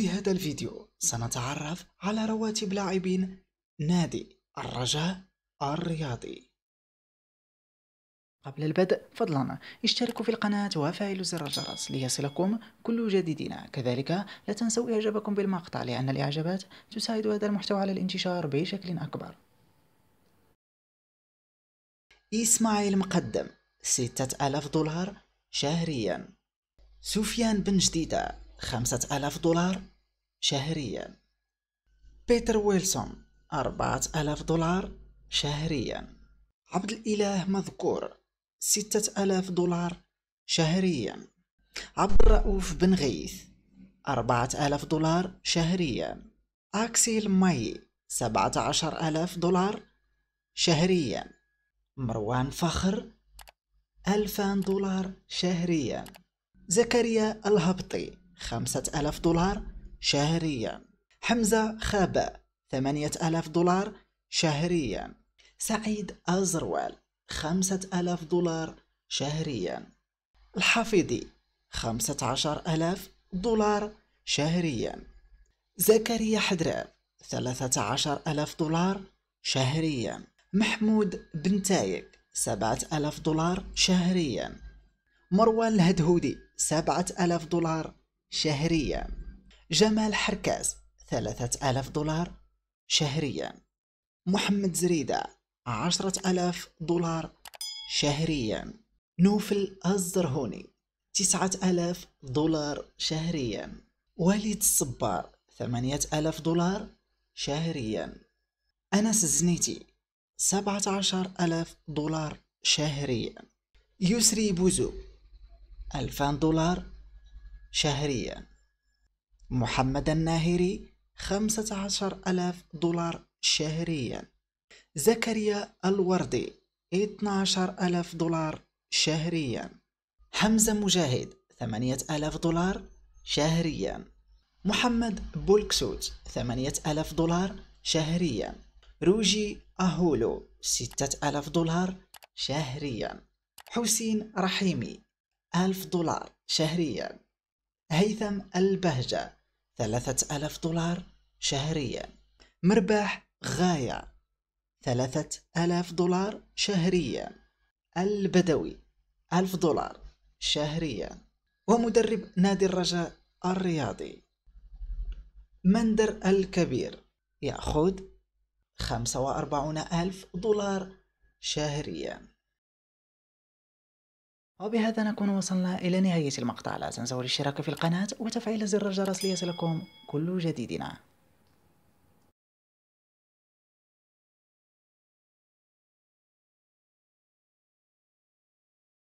في هذا الفيديو سنتعرف على رواتب لاعبين نادي الرجاء الرياضي قبل البدء فضلا اشتركوا في القناة وفعلوا زر الجرس ليصلكم كل جديدنا كذلك لا تنسوا إعجابكم بالمقطع لأن الإعجابات تساعد هذا المحتوى على الانتشار بشكل أكبر إسماعيل مقدم ستة ألاف دولار شهريا سفيان بن جديدة خمسة ألاف دولار شهريا بيتر ويلسون أربعة ألاف دولار شهريا عبد الإله مذكور ستة ألاف دولار شهريا عبد الرؤوف بن غيث أربعة ألاف دولار شهريا أكسيل ماي سبعة عشر ألاف دولار شهريا مروان فخر ألفان دولار شهريا زكريا الهبطي خمسة ألاف دولار شهريا حمزة خابة ثمانية ألاف دولار شهريا سعيد أزروال خمسة ألاف دولار شهريا الحافظي خمسة عشر ألاف دولار شهريا زكريا حدراب ثلاثة عشر ألاف دولار شهريا محمود بن تايك سبعة ألاف دولار شهريا مروان الهدهودي سبعة ألاف دولار شهريا جمال حركاز ثلاثة آلاف دولار شهريا محمد زريدة عشرة آلاف دولار شهريا نوفل الزرهوني تسعة آلاف دولار شهريا وليد الصبار ثمانية آلاف دولار شهريا أنس الزنيتي سبعة عشر ألاف دولار شهريا يسري بوزو ألفان دولار شهريا محمد الناهري خمسة عشر دولار شهريا زكريا الوردي 12 ألف دولار شهريا حمزة مجاهد 8000 دولار شهريا محمد بولكسوت 8000 دولار شهريا روجي أهولو 6000 دولار شهريا حسين رحيمي 1000 دولار شهريا هيثم البهجة 3000 دولار شهريا مرباح غاية 3000 دولار شهريا البدوي 1000 دولار شهريا ومدرب نادي الرجاء الرياضي مندر الكبير يأخذ 45000 دولار شهريا وبهذا نكون وصلنا إلى نهاية المقطع لا تنسوا الاشتراك في القناة وتفعيل زر الجرس ليصلكم كل جديدنا